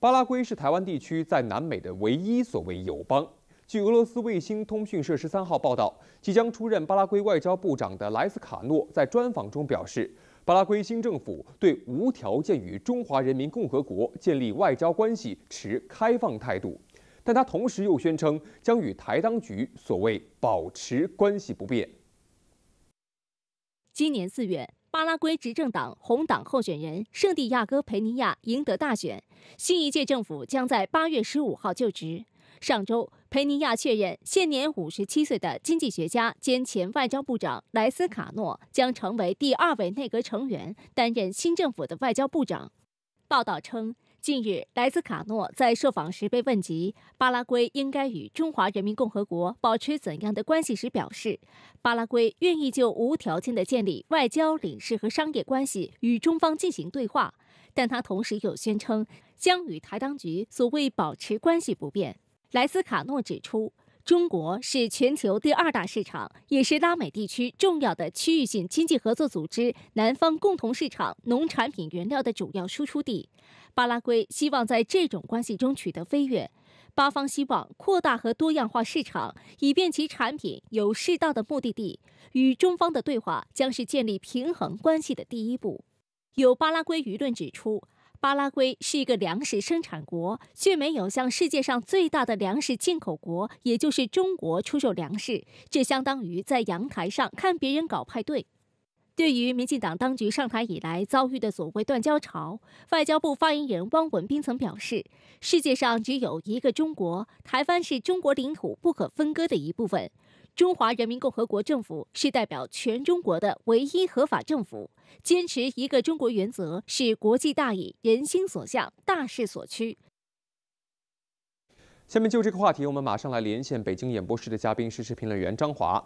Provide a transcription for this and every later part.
巴拉圭是台湾地区在南美的唯一所谓友邦。据俄罗斯卫星通讯社十三号报道，即将出任巴拉圭外交部长的莱斯卡诺在专访中表示，巴拉圭新政府对无条件与中华人民共和国建立外交关系持开放态度，但他同时又宣称将与台当局所谓保持关系不变。今年四月。巴拉圭执政党红党候选人圣地亚哥·佩尼亚赢得大选，新一届政府将在八月十五号就职。上周，佩尼亚确认，现年五十七岁的经济学家兼前外交部长莱斯卡诺将成为第二位内阁成员，担任新政府的外交部长。报道称。近日，莱斯卡诺在受访时被问及巴拉圭应该与中华人民共和国保持怎样的关系时，表示，巴拉圭愿意就无条件的建立外交、领事和商业关系与中方进行对话。但他同时又宣称，将与台当局所谓保持关系不变。莱斯卡诺指出。中国是全球第二大市场，也是拉美地区重要的区域性经济合作组织——南方共同市场农产品原料的主要输出地。巴拉圭希望在这种关系中取得飞跃。巴方希望扩大和多样化市场，以便其产品有适当的目的地。与中方的对话将是建立平衡关系的第一步。有巴拉圭舆论指出。巴拉圭是一个粮食生产国，却没有向世界上最大的粮食进口国，也就是中国出售粮食，这相当于在阳台上看别人搞派对。对于民进党当局上台以来遭遇的所谓断交潮，外交部发言人汪文斌曾表示：“世界上只有一个中国，台湾是中国领土不可分割的一部分。”中华人民共和国政府是代表全中国的唯一合法政府，坚持一个中国原则是国际大义、人心所向、大势所趋。下面就这个话题，我们马上来连线北京演播室的嘉宾、时事评论员张华。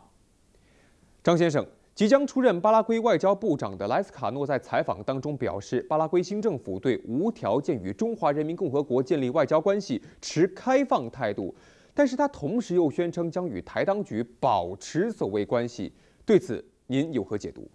张先生，即将出任巴拉圭外交部长的莱斯卡诺在采访当中表示，巴拉圭新政府对无条件与中华人民共和国建立外交关系持开放态度。但是他同时又宣称将与台当局保持所谓关系，对此您有何解读？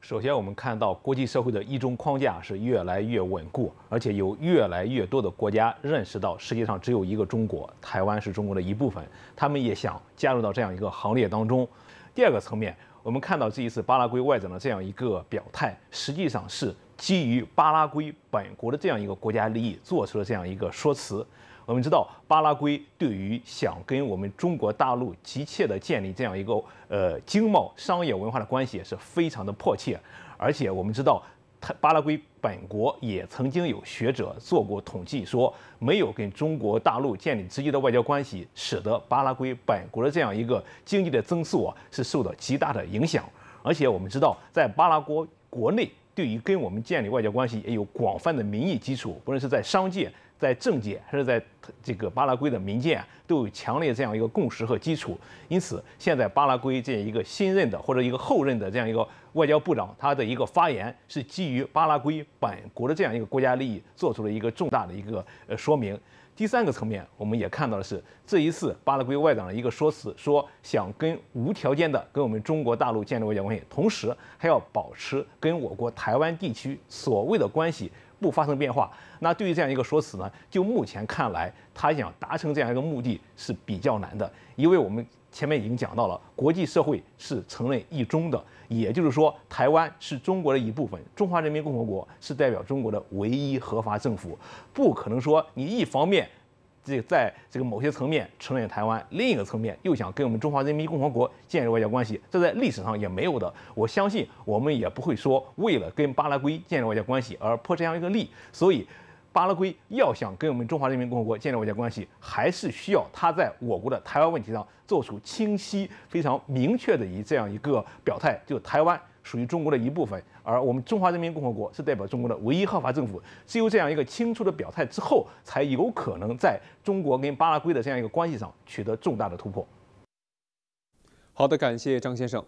首先，我们看到国际社会的一中框架是越来越稳固，而且有越来越多的国家认识到世界上只有一个中国，台湾是中国的一部分，他们也想加入到这样一个行列当中。第二个层面，我们看到这一次巴拉圭外长的这样一个表态，实际上是。基于巴拉圭本国的这样一个国家利益，做出了这样一个说辞。我们知道，巴拉圭对于想跟我们中国大陆急切地建立这样一个呃经贸、商业、文化的关系，是非常的迫切。而且，我们知道，巴拉圭本国也曾经有学者做过统计，说没有跟中国大陆建立直接的外交关系，使得巴拉圭本国的这样一个经济的增速啊，是受到极大的影响。而且，我们知道，在巴拉国国内。对于跟我们建立外交关系也有广泛的民意基础，不论是在商界、在政界还是在。这个巴拉圭的民间都有强烈这样一个共识和基础，因此现在巴拉圭这样一个新任的或者一个后任的这样一个外交部长，他的一个发言是基于巴拉圭本国的这样一个国家利益，做出了一个重大的一个呃说明。第三个层面，我们也看到的是，这一次巴拉圭外长的一个说辞，说想跟无条件的跟我们中国大陆建立外交关系，同时还要保持跟我国台湾地区所谓的关系不发生变化。那对于这样一个说辞呢，就目前看来。他想达成这样一个目的是比较难的，因为我们前面已经讲到了，国际社会是承认一中的，也就是说台湾是中国的一部分，中华人民共和国是代表中国的唯一合法政府，不可能说你一方面这在这个某些层面承认台湾，另一个层面又想跟我们中华人民共和国建立外交关系，这在历史上也没有的。我相信我们也不会说为了跟巴拉圭建立外交关系而破这样一个例，所以。巴拉圭要想跟我们中华人民共和国建立外交关系，还是需要他在我国的台湾问题上做出清晰、非常明确的一这样一个表态，就台湾属于中国的一部分，而我们中华人民共和国是代表中国的唯一合法政府。只有这样一个清楚的表态之后，才有可能在中国跟巴拉圭的这样一个关系上取得重大的突破。好的，感谢张先生。